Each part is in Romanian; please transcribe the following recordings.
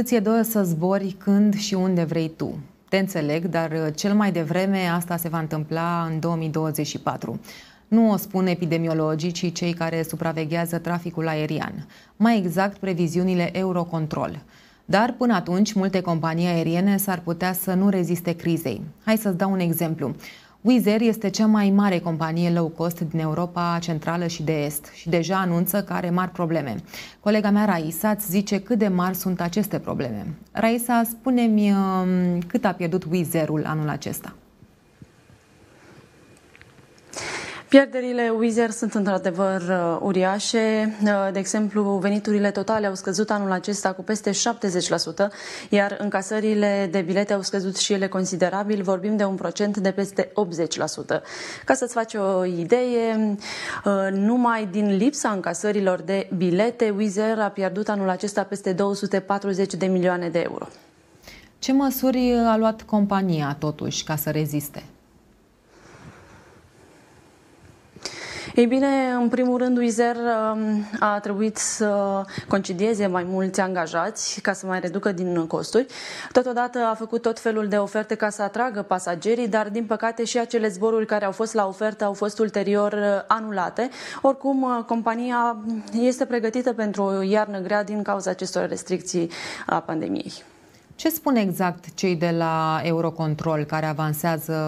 Îți e doar să zbori când și unde vrei tu. Te înțeleg, dar uh, cel mai devreme asta se va întâmpla în 2024. Nu o spun epidemiologii, ci cei care supraveghează traficul aerian. Mai exact, previziunile Eurocontrol. Dar până atunci, multe companii aeriene s-ar putea să nu reziste crizei. Hai să-ți dau un exemplu. Wizz Air este cea mai mare companie low cost din Europa Centrală și de Est și deja anunță că are mari probleme. Colega mea, Raisa, îți zice cât de mari sunt aceste probleme. Raisa, spune-mi um, cât a pierdut Wizz Air-ul anul acesta. Pierderile Wizer sunt într-adevăr uh, uriașe. Uh, de exemplu, veniturile totale au scăzut anul acesta cu peste 70%, iar încasările de bilete au scăzut și ele considerabil. Vorbim de un procent de peste 80%. Ca să-ți faci o idee, uh, numai din lipsa încasărilor de bilete, Wizer a pierdut anul acesta peste 240 de milioane de euro. Ce măsuri a luat compania totuși ca să reziste? Ei bine, în primul rând, Uizer um, a trebuit să concedieze mai mulți angajați ca să mai reducă din costuri. Totodată a făcut tot felul de oferte ca să atragă pasagerii, dar din păcate și acele zboruri care au fost la ofertă au fost ulterior uh, anulate. Oricum, uh, compania este pregătită pentru o iarnă grea din cauza acestor restricții a pandemiei. Ce spun exact cei de la Eurocontrol care avansează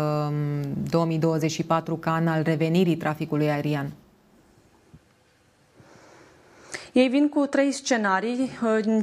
2024 mm, ca an al revenirii traficului aerian? Ei vin cu trei scenarii.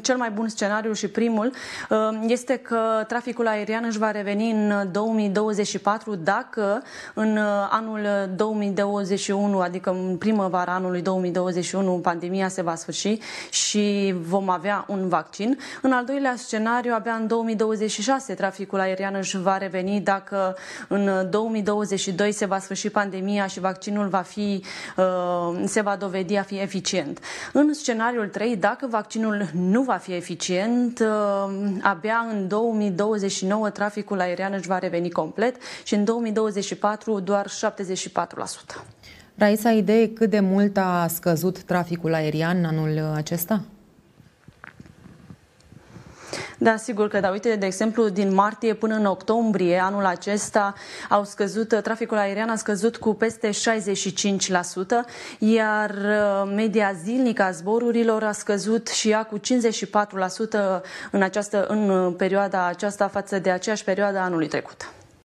Cel mai bun scenariu și primul uh, este că traficul aerian își va reveni în 2024 dacă în uh, anul 2021, adică în primăvara anului 2021, pandemia se va sfârși și vom avea un vaccin. În al doilea scenariu, abia în 2026 traficul aerian își va reveni dacă în 2022 se va sfârși pandemia și vaccinul va fi, uh, se va dovedi a fi eficient. În scenariul 3, dacă vaccinul nu va fi eficient, uh, abia în 2029 traficul aerian își va reveni complet și în 2024 doar 74%. Raisa, idee cât de mult a scăzut traficul aerian anul acesta? Da, sigur că da. Uite, de exemplu, din martie până în octombrie anul acesta au scăzut, traficul aerian a scăzut cu peste 65%, iar uh, media zilnică a zborurilor a scăzut și ea cu 54% în, această, în uh, perioada aceasta față de aceeași perioadă anului trecut.